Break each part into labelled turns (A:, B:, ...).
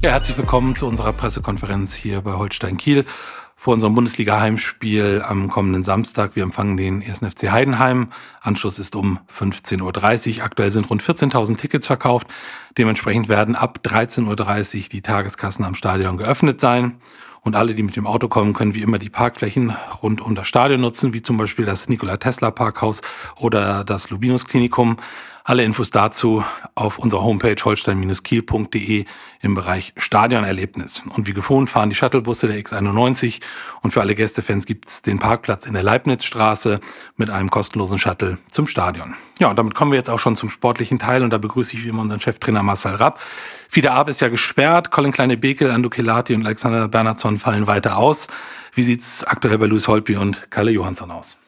A: Ja, herzlich willkommen zu unserer Pressekonferenz hier bei Holstein Kiel vor unserem Bundesliga-Heimspiel am kommenden Samstag. Wir empfangen den 1. FC Heidenheim. Anschluss ist um 15.30 Uhr. Aktuell sind rund 14.000 Tickets verkauft. Dementsprechend werden ab 13.30 Uhr die Tageskassen am Stadion geöffnet sein. Und alle, die mit dem Auto kommen, können wie immer die Parkflächen rund um das Stadion nutzen, wie zum Beispiel das Nikola Tesla Parkhaus oder das Lubinus Klinikum. Alle Infos dazu auf unserer Homepage holstein-kiel.de im Bereich Stadionerlebnis. Und wie gewohnt fahren die Shuttlebusse der X91 und für alle Gästefans gibt's den Parkplatz in der Leibnizstraße mit einem kostenlosen Shuttle zum Stadion. Ja, und damit kommen wir jetzt auch schon zum sportlichen Teil und da begrüße ich wie immer unseren Cheftrainer Marcel Rapp. Fide Ab ist ja gesperrt, Colin Kleine-Bekel, Ando Kelati und Alexander Bernhardsson fallen weiter aus. Wie sieht's aktuell bei Luis Holpi und Kalle Johansson aus?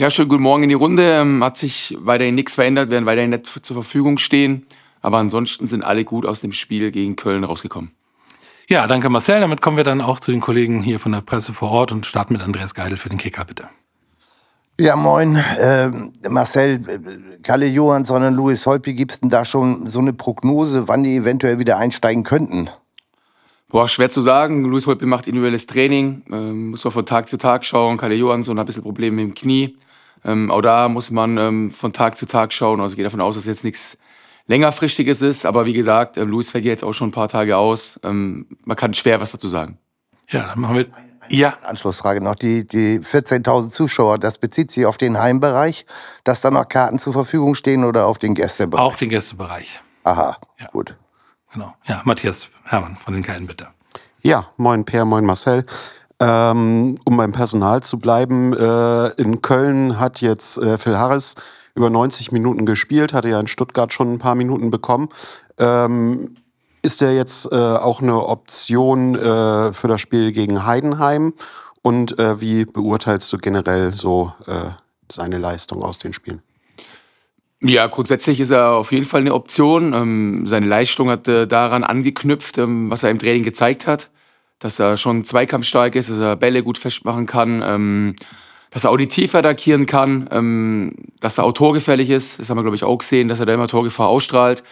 B: Ja, schönen guten Morgen in die Runde. Ähm, hat sich weiterhin nichts verändert, werden weiterhin nicht zur Verfügung stehen. Aber ansonsten sind alle gut aus dem Spiel gegen Köln rausgekommen.
A: Ja, danke Marcel. Damit kommen wir dann auch zu den Kollegen hier von der Presse vor Ort und starten mit Andreas Geidel für den Kicker, bitte.
C: Ja, moin. Äh, Marcel, Kalle Johansson und Louis Holpi, gibt es denn da schon so eine Prognose, wann die eventuell wieder einsteigen könnten?
B: Boah, schwer zu sagen. Luis Holpi macht individuelles Training, äh, muss man von Tag zu Tag schauen. Kalle Johansson hat ein bisschen Probleme mit dem Knie. Ähm, auch da muss man ähm, von Tag zu Tag schauen. Also ich gehe davon aus, dass jetzt nichts längerfristiges ist. Aber wie gesagt, ähm, Luis fällt jetzt auch schon ein paar Tage aus. Ähm, man kann schwer was dazu sagen. Ja, dann machen wir. Ja.
C: Anschlussfrage noch. Die, die 14.000 Zuschauer, das bezieht sich auf den Heimbereich, dass da noch Karten zur Verfügung stehen oder auf den Gästebereich?
A: Auch den Gästebereich. Aha, ja. gut. Genau. Ja, Matthias Hermann von den Keinen, bitte. Ja, moin Per, moin Marcel. Ähm, um beim Personal zu bleiben, äh, in Köln hat jetzt äh, Phil Harris über 90 Minuten gespielt, hatte ja in Stuttgart schon ein paar Minuten bekommen. Ähm, ist der jetzt äh, auch eine Option äh, für das Spiel gegen Heidenheim? Und äh, wie beurteilst du generell so äh, seine Leistung aus den Spielen?
B: Ja, grundsätzlich ist er auf jeden Fall eine Option. Ähm, seine Leistung hat daran angeknüpft, ähm, was er im Training gezeigt hat dass er schon zweikampfstark ist, dass er Bälle gut festmachen kann, ähm, dass er auditiv attackieren kann, ähm, dass er auch torgefährlich ist. Das haben wir, glaube ich, auch gesehen, dass er da immer Torgefahr ausstrahlt.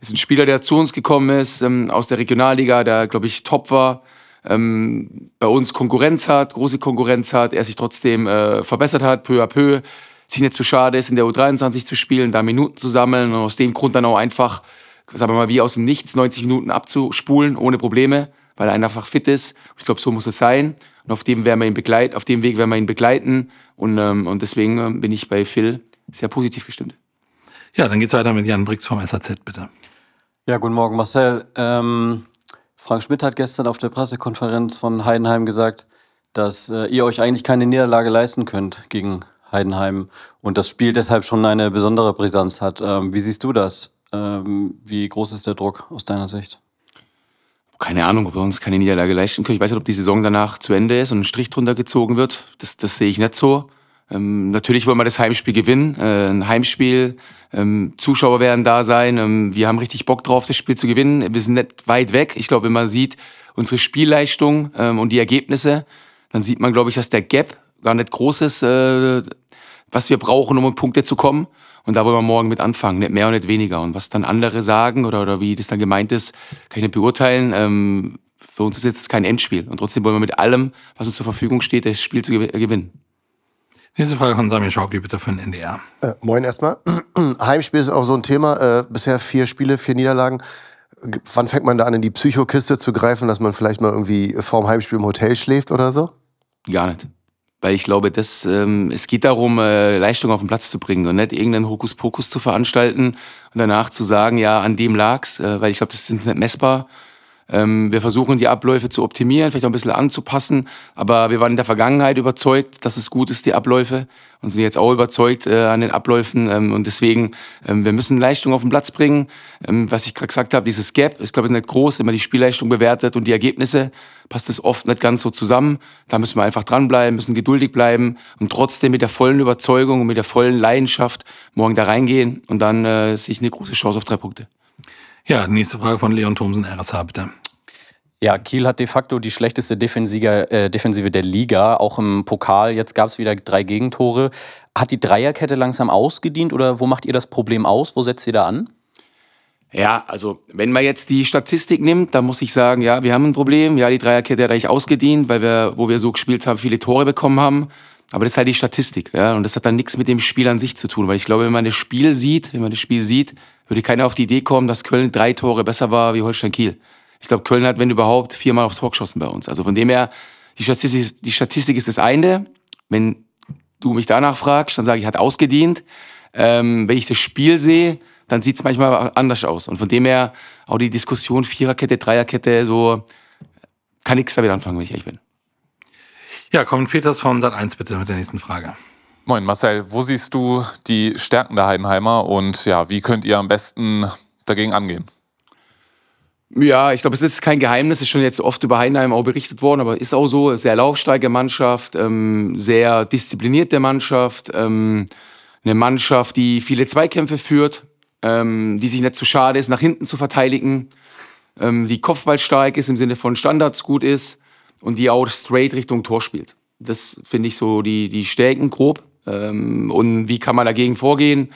B: Das Ist ein Spieler, der zu uns gekommen ist, ähm, aus der Regionalliga, der, glaube ich, top war, ähm, bei uns Konkurrenz hat, große Konkurrenz hat, er sich trotzdem äh, verbessert hat, peu à peu, sich nicht zu schade ist, in der U23 zu spielen, da Minuten zu sammeln und aus dem Grund dann auch einfach, sagen wir mal, wie aus dem Nichts 90 Minuten abzuspulen, ohne Probleme weil er einfach fit ist. Ich glaube, so muss es sein. Und auf dem werden wir ihn begleiten, auf dem Weg werden wir ihn begleiten. Und, ähm, und deswegen ähm, bin ich bei Phil sehr positiv gestimmt.
A: Ja, dann geht's weiter mit Jan Brix vom SAZ, bitte.
B: Ja, guten Morgen, Marcel.
A: Ähm, Frank Schmidt hat gestern auf der Pressekonferenz von Heidenheim gesagt, dass äh, ihr euch eigentlich keine Niederlage leisten könnt gegen Heidenheim und das Spiel deshalb schon eine besondere Brisanz hat. Ähm, wie siehst du das? Ähm, wie groß ist der Druck aus deiner
B: Sicht? keine Ahnung, ob wir uns keine Niederlage leisten können. Ich weiß nicht, ob die Saison danach zu Ende ist und ein Strich drunter gezogen wird. Das, das sehe ich nicht so. Ähm, natürlich wollen wir das Heimspiel gewinnen, äh, ein Heimspiel. Ähm, Zuschauer werden da sein. Ähm, wir haben richtig Bock drauf, das Spiel zu gewinnen. Wir sind nicht weit weg. Ich glaube, wenn man sieht unsere Spielleistung ähm, und die Ergebnisse, dann sieht man, glaube ich, dass der Gap gar nicht groß ist, äh, was wir brauchen, um in Punkte zu kommen. Und da wollen wir morgen mit anfangen, nicht mehr und nicht weniger. Und was dann andere sagen oder, oder wie das dann gemeint ist, kann ich nicht beurteilen. Ähm, für uns ist jetzt kein Endspiel. Und trotzdem wollen wir mit allem, was uns zur Verfügung steht, das Spiel zu äh, gewinnen. Nächste Frage von Samir Schauki, bitte für den NDR. Äh, moin
C: erstmal. Heimspiel ist auch so ein Thema. Äh, bisher vier Spiele, vier Niederlagen. Wann fängt man da an, in die Psychokiste zu greifen, dass man vielleicht mal irgendwie vorm Heimspiel im Hotel schläft oder so?
B: Gar nicht. Weil ich glaube, das, ähm, es geht darum, äh, Leistung auf den Platz zu bringen und nicht irgendeinen Hokuspokus zu veranstalten und danach zu sagen, ja, an dem lag's, äh, weil ich glaube, das sind nicht messbar. Ähm, wir versuchen, die Abläufe zu optimieren, vielleicht auch ein bisschen anzupassen. Aber wir waren in der Vergangenheit überzeugt, dass es gut ist, die Abläufe. Und sind jetzt auch überzeugt äh, an den Abläufen. Ähm, und deswegen, ähm, wir müssen Leistung auf den Platz bringen. Ähm, was ich gerade gesagt habe, dieses Gap ist, glaube ich, nicht groß. wenn man die Spielleistung bewertet und die Ergebnisse passt es oft nicht ganz so zusammen. Da müssen wir einfach dranbleiben, müssen geduldig bleiben und trotzdem mit der vollen Überzeugung und mit der vollen Leidenschaft morgen da reingehen und dann äh, sehe ich eine große Chance auf drei Punkte.
A: Ja, nächste Frage von Leon Thomsen, RSH, bitte. Ja, Kiel hat de facto die schlechteste Defensive, äh, Defensive der
C: Liga. Auch im Pokal, jetzt gab es wieder drei Gegentore. Hat die Dreierkette langsam ausgedient
B: oder wo macht ihr das Problem aus? Wo setzt ihr da an? Ja, also wenn man jetzt die Statistik nimmt, dann muss ich sagen, ja, wir haben ein Problem. Ja, die Dreierkette hat eigentlich ausgedient, weil wir, wo wir so gespielt haben, viele Tore bekommen haben. Aber das ist halt die Statistik, ja. Und das hat dann nichts mit dem Spiel an sich zu tun. Weil ich glaube, wenn man das Spiel sieht, wenn man das Spiel sieht, würde keiner auf die Idee kommen, dass Köln drei Tore besser war wie Holstein Kiel. Ich glaube, Köln hat, wenn überhaupt, viermal aufs Tor geschossen bei uns. Also von dem her, die Statistik, die Statistik ist das eine. Wenn du mich danach fragst, dann sage ich, hat ausgedient. Ähm, wenn ich das Spiel sehe, dann sieht es manchmal anders aus. Und von dem her auch die Diskussion Viererkette, Dreierkette, so kann nichts wieder anfangen, wenn ich ehrlich bin.
A: Ja, kommen Peters von Sat 1 bitte mit der nächsten Frage. Moin Marcel, wo siehst du die Stärken der Heidenheimer und ja, wie könnt ihr am besten dagegen angehen?
B: Ja, ich glaube, es ist kein Geheimnis, es ist schon jetzt oft über Heidenheim auch berichtet worden, aber ist auch so, sehr laufsteige Mannschaft, ähm, sehr disziplinierte Mannschaft, ähm, eine Mannschaft, die viele Zweikämpfe führt, ähm, die sich nicht zu schade ist, nach hinten zu verteidigen, ähm, die kopfballstark ist im Sinne von Standards gut ist und die auch straight Richtung Tor spielt. Das finde ich so die, die Stärken grob. Ähm, und wie kann man dagegen vorgehen?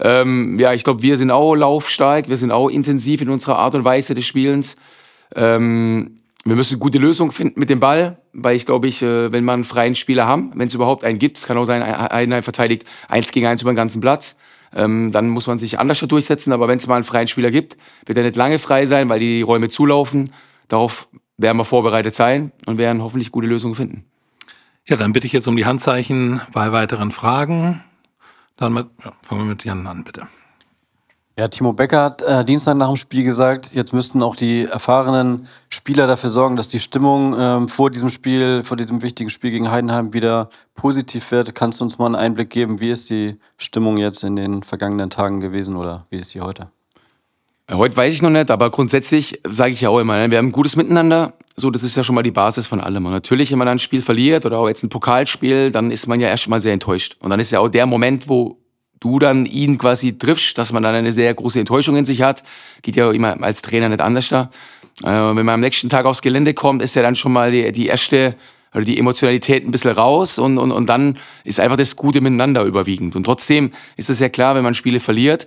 B: Ähm, ja, ich glaube, wir sind auch laufstark, wir sind auch intensiv in unserer Art und Weise des Spielens. Ähm, wir müssen gute Lösungen finden mit dem Ball, weil ich glaube, ich, äh, wenn man einen freien Spieler haben, wenn es überhaupt einen gibt, es kann auch sein, einer verteidigt eins gegen eins über den ganzen Platz, ähm, dann muss man sich anders durchsetzen. Aber wenn es mal einen freien Spieler gibt, wird er nicht lange frei sein, weil die Räume zulaufen. Darauf werden wir vorbereitet sein und werden hoffentlich gute Lösungen finden. Ja, dann bitte ich jetzt um die Handzeichen bei weiteren Fragen. Dann mit, ja,
A: fangen wir mit Jan an, bitte. Ja, Timo Becker hat äh, Dienstag nach dem Spiel gesagt, jetzt müssten auch die erfahrenen Spieler dafür sorgen, dass die Stimmung ähm, vor diesem Spiel, vor diesem wichtigen Spiel gegen Heidenheim wieder positiv wird. Kannst du uns mal einen Einblick geben, wie ist die Stimmung jetzt in
B: den vergangenen Tagen gewesen oder wie ist sie heute? Äh, heute weiß ich noch nicht, aber grundsätzlich sage ich ja auch immer, ne, wir haben ein gutes Miteinander. So, das ist ja schon mal die Basis von allem. Und natürlich, wenn man ein Spiel verliert oder auch jetzt ein Pokalspiel, dann ist man ja erst mal sehr enttäuscht. Und dann ist ja auch der Moment, wo du dann ihn quasi triffst, dass man dann eine sehr große Enttäuschung in sich hat. Geht ja immer als Trainer nicht anders da. Äh, wenn man am nächsten Tag aufs Gelände kommt, ist ja dann schon mal die, die erste oder die Emotionalität ein bisschen raus und, und, und dann ist einfach das Gute miteinander überwiegend. Und trotzdem ist es ja klar, wenn man Spiele verliert,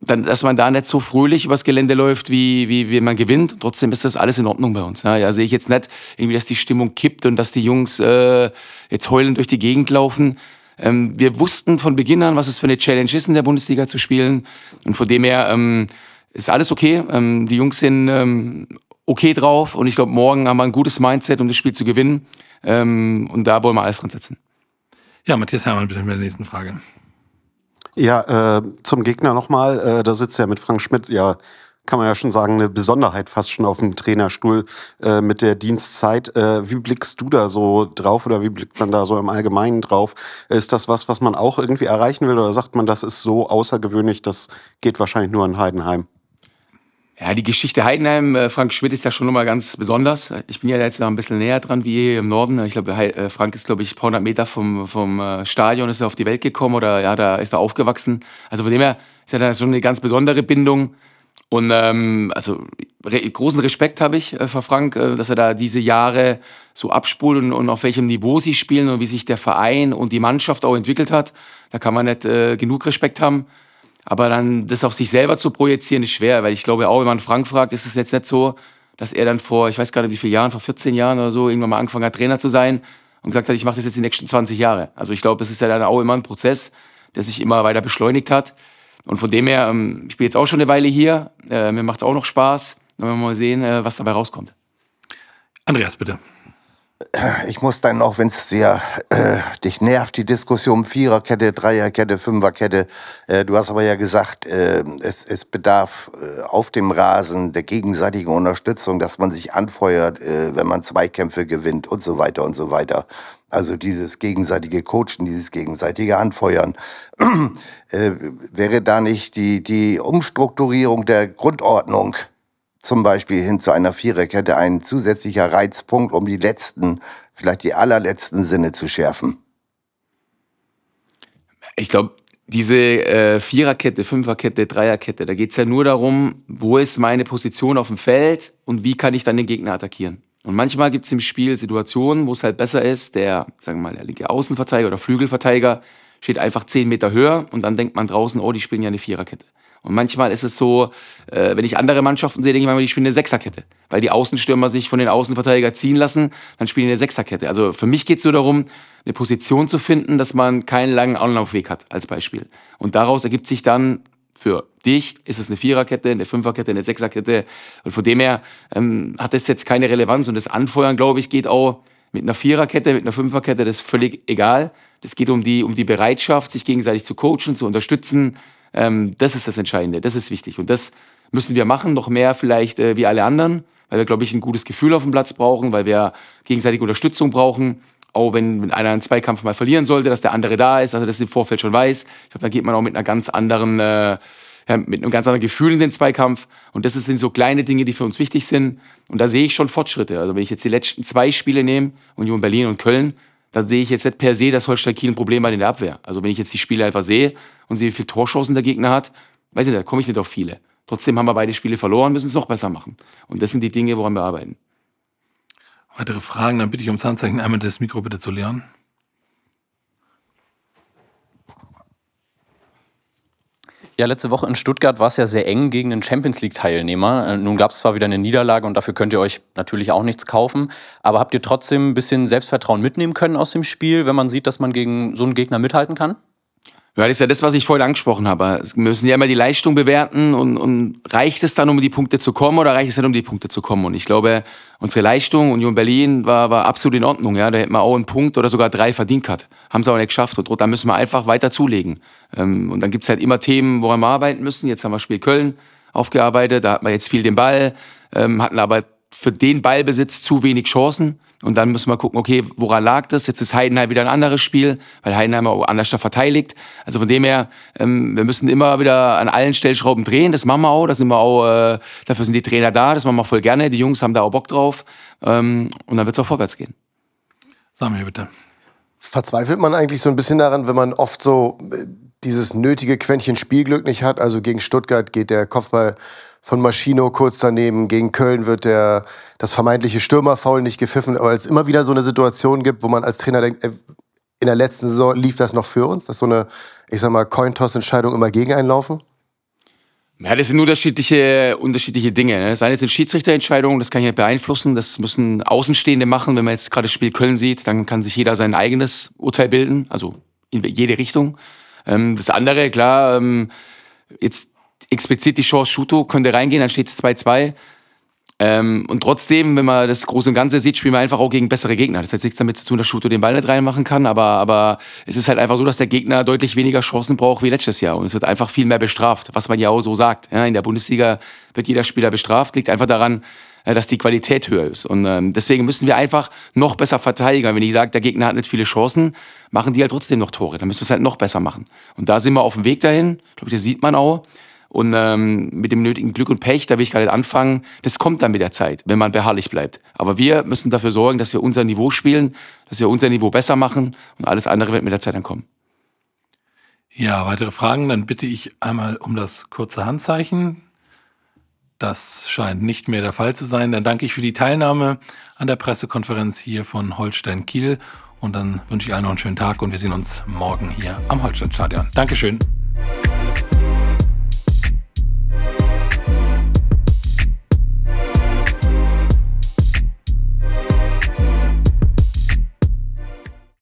B: dann, dass man da nicht so fröhlich übers Gelände läuft, wie, wie, wie man gewinnt. trotzdem ist das alles in Ordnung bei uns. Ja, ja, sehe ich jetzt nicht irgendwie, dass die Stimmung kippt und dass die Jungs äh, jetzt heulend durch die Gegend laufen. Ähm, wir wussten von Beginn an, was es für eine Challenge ist, in der Bundesliga zu spielen. Und von dem her ähm, ist alles okay. Ähm, die Jungs sind ähm, okay drauf und ich glaube, morgen haben wir ein gutes Mindset, um das Spiel zu gewinnen. Ähm, und da wollen wir alles dran setzen.
A: Ja, Matthias Herrmann, bitte mit der nächsten Frage. Ja, äh, zum Gegner nochmal. Äh, da sitzt ja mit Frank Schmidt ja kann man ja schon sagen, eine Besonderheit fast schon auf dem Trainerstuhl äh, mit der Dienstzeit. Äh, wie blickst du da so drauf oder wie blickt man da so im Allgemeinen drauf? Ist das was, was man auch irgendwie erreichen will oder sagt man, das ist
B: so außergewöhnlich, das geht wahrscheinlich nur in Heidenheim? Ja, die Geschichte Heidenheim, äh, Frank Schmidt ist ja schon nochmal ganz besonders. Ich bin ja jetzt noch ein bisschen näher dran wie hier im Norden. Ich glaube, äh, Frank ist, glaube ich, ein paar hundert Meter vom, vom äh, Stadion ist er auf die Welt gekommen oder ja, da ist er aufgewachsen. Also von dem her ist er da schon eine ganz besondere Bindung. Und ähm, also re großen Respekt habe ich äh, vor Frank, äh, dass er da diese Jahre so abspult und, und, auf welchem Niveau sie spielen und wie sich der Verein und die Mannschaft auch entwickelt hat. Da kann man nicht äh, genug Respekt haben. Aber dann das auf sich selber zu projizieren, ist schwer, weil ich glaube auch, wenn man Frank fragt, ist es jetzt nicht so, dass er dann vor, ich weiß gar nicht wie viele Jahren, vor 14 Jahren oder so, irgendwann mal angefangen hat, Trainer zu sein und gesagt hat, ich mache das jetzt die nächsten 20 Jahre. Also ich glaube, es ist ja dann auch immer ein Prozess, der sich immer weiter beschleunigt hat. Und von dem her, ähm, ich bin jetzt auch schon eine Weile hier. Äh, mir macht es auch noch Spaß. Dann werden wir mal sehen, äh, was dabei rauskommt. Andreas, bitte ich muss dann auch,
C: wenn es sehr äh, dich nervt, die Diskussion Viererkette, Dreierkette, Fünferkette. Äh, du hast aber ja gesagt, äh, es, es bedarf äh, auf dem Rasen der gegenseitigen Unterstützung, dass man sich anfeuert, äh, wenn man Zweikämpfe gewinnt und so weiter und so weiter. Also dieses gegenseitige Coachen, dieses gegenseitige Anfeuern. äh, wäre da nicht die, die Umstrukturierung der Grundordnung zum Beispiel hin zu einer Viererkette ein zusätzlicher Reizpunkt, um die letzten, vielleicht die allerletzten Sinne zu schärfen?
B: Ich glaube, diese äh, Viererkette, Fünferkette, Dreierkette, da geht es ja nur darum, wo ist meine Position auf dem Feld und wie kann ich dann den Gegner attackieren. Und manchmal gibt es im Spiel Situationen, wo es halt besser ist, der, sagen wir mal, der linke Außenverteidiger oder Flügelverteidiger steht einfach zehn Meter höher und dann denkt man draußen, oh, die spielen ja eine Viererkette. Und manchmal ist es so, äh, wenn ich andere Mannschaften sehe, denke ich manchmal, die spielen eine Sechserkette. Weil die Außenstürmer sich von den Außenverteidiger ziehen lassen, dann spielen die eine Sechserkette. Also für mich geht es nur darum, eine Position zu finden, dass man keinen langen Anlaufweg hat, als Beispiel. Und daraus ergibt sich dann für dich ist es eine Viererkette, eine Fünferkette, eine Sechserkette. Und von dem her ähm, hat das jetzt keine Relevanz. Und das Anfeuern, glaube ich, geht auch mit einer Viererkette, mit einer Fünferkette, das ist völlig egal. Das geht um die, um die Bereitschaft, sich gegenseitig zu coachen, zu unterstützen, ähm, das ist das Entscheidende, das ist wichtig. Und das müssen wir machen, noch mehr vielleicht äh, wie alle anderen, weil wir, glaube ich, ein gutes Gefühl auf dem Platz brauchen, weil wir gegenseitige Unterstützung brauchen. Auch wenn, einer einen Zweikampf mal verlieren sollte, dass der andere da ist, also dass er im Vorfeld schon weiß. Ich glaube, da geht man auch mit einer ganz anderen, äh, ja, mit einem ganz anderen Gefühl in den Zweikampf. Und das sind so kleine Dinge, die für uns wichtig sind. Und da sehe ich schon Fortschritte. Also wenn ich jetzt die letzten zwei Spiele nehme, Union Berlin und Köln, da sehe ich jetzt nicht per se, dass Holstein Kiel ein Problem hat in der Abwehr. Also wenn ich jetzt die Spiele einfach sehe und sehe, wie viele Torchancen der Gegner hat, weiß ich nicht, da komme ich nicht auf viele. Trotzdem haben wir beide Spiele verloren, müssen es noch besser machen. Und das sind die Dinge, woran wir arbeiten. Weitere Fragen, dann bitte ich ums Handzeichen einmal
A: das Mikro bitte zu leeren. Ja, letzte Woche in Stuttgart war es ja sehr eng gegen den Champions League-Teilnehmer. Äh, nun gab es zwar wieder
C: eine Niederlage und dafür könnt ihr euch natürlich auch nichts kaufen, aber habt ihr trotzdem ein bisschen Selbstvertrauen mitnehmen
B: können aus dem Spiel, wenn man sieht, dass man gegen so einen Gegner mithalten kann? Ja, das ist ja das, was ich vorhin angesprochen habe. Es müssen ja immer die Leistung bewerten und, und reicht es dann, um die Punkte zu kommen oder reicht es dann, um die Punkte zu kommen? Und ich glaube, unsere Leistung, Union Berlin, war, war absolut in Ordnung. Ja? Da hätten wir auch einen Punkt oder sogar drei verdient gehabt. Haben sie aber nicht geschafft. Und da müssen wir einfach weiter zulegen. Ähm, und dann gibt's halt immer Themen, woran wir arbeiten müssen. Jetzt haben wir Spiel Köln aufgearbeitet, da hatten wir jetzt viel den Ball, ähm, hatten aber für den Ballbesitz zu wenig Chancen. Und dann müssen wir gucken, okay, woran lag das? Jetzt ist Heidenheim wieder ein anderes Spiel, weil Heidenheim auch anders da verteidigt. Also von dem her, ähm, wir müssen immer wieder an allen Stellschrauben drehen. Das machen wir auch. Das sind wir auch äh, dafür sind die Trainer da. Das machen wir voll gerne. Die Jungs haben da auch Bock drauf. Ähm, und dann wird es auch vorwärts gehen.
A: Sag mir
C: bitte. Verzweifelt man eigentlich so ein bisschen daran, wenn man oft so äh, dieses nötige Quäntchen Spielglück nicht hat. Also gegen Stuttgart geht der Kopfball von Maschino kurz daneben. Gegen Köln wird der, das vermeintliche Stürmerfoul nicht gepfiffen, Aber es immer wieder so eine Situation gibt, wo man als Trainer denkt, äh, in der letzten Saison lief das noch für uns, dass so eine, ich sag mal, Cointoss-Entscheidung
B: immer gegen einen laufen? Ja, das sind unterschiedliche, unterschiedliche Dinge. Ne? Das eine sind Schiedsrichterentscheidungen, das kann ich nicht beeinflussen. Das müssen Außenstehende machen. Wenn man jetzt gerade das Spiel Köln sieht, dann kann sich jeder sein eigenes Urteil bilden, also in jede Richtung. Ähm, das andere, klar, ähm, jetzt explizit die Chance, Schuto könnte reingehen, dann steht es 2-2. Ähm, und trotzdem, wenn man das Große und Ganze sieht, spielen wir einfach auch gegen bessere Gegner. Das hat nichts damit zu tun, dass Schuto den Ball nicht reinmachen kann, aber, aber es ist halt einfach so, dass der Gegner deutlich weniger Chancen braucht wie letztes Jahr. Und es wird einfach viel mehr bestraft, was man ja auch so sagt. Ja, in der Bundesliga wird jeder Spieler bestraft, liegt einfach daran, äh, dass die Qualität höher ist. Und ähm, deswegen müssen wir einfach noch besser verteidigen. Wenn ich sage, der Gegner hat nicht viele Chancen, machen die halt trotzdem noch Tore. Dann müssen wir es halt noch besser machen. Und da sind wir auf dem Weg dahin. Ich glaube, das sieht man auch. Und ähm, mit dem nötigen Glück und Pech, da will ich gar nicht anfangen, das kommt dann mit der Zeit, wenn man beharrlich bleibt. Aber wir müssen dafür sorgen, dass wir unser Niveau spielen, dass wir unser Niveau besser machen und alles andere wird mit der Zeit dann kommen.
A: Ja, weitere Fragen, dann bitte ich einmal um das kurze Handzeichen. Das scheint nicht mehr der Fall zu sein. Dann danke ich für die Teilnahme an der Pressekonferenz hier von Holstein Kiel. Und dann wünsche ich allen noch einen schönen Tag und wir sehen uns morgen hier am Holstein Stadion. Dankeschön.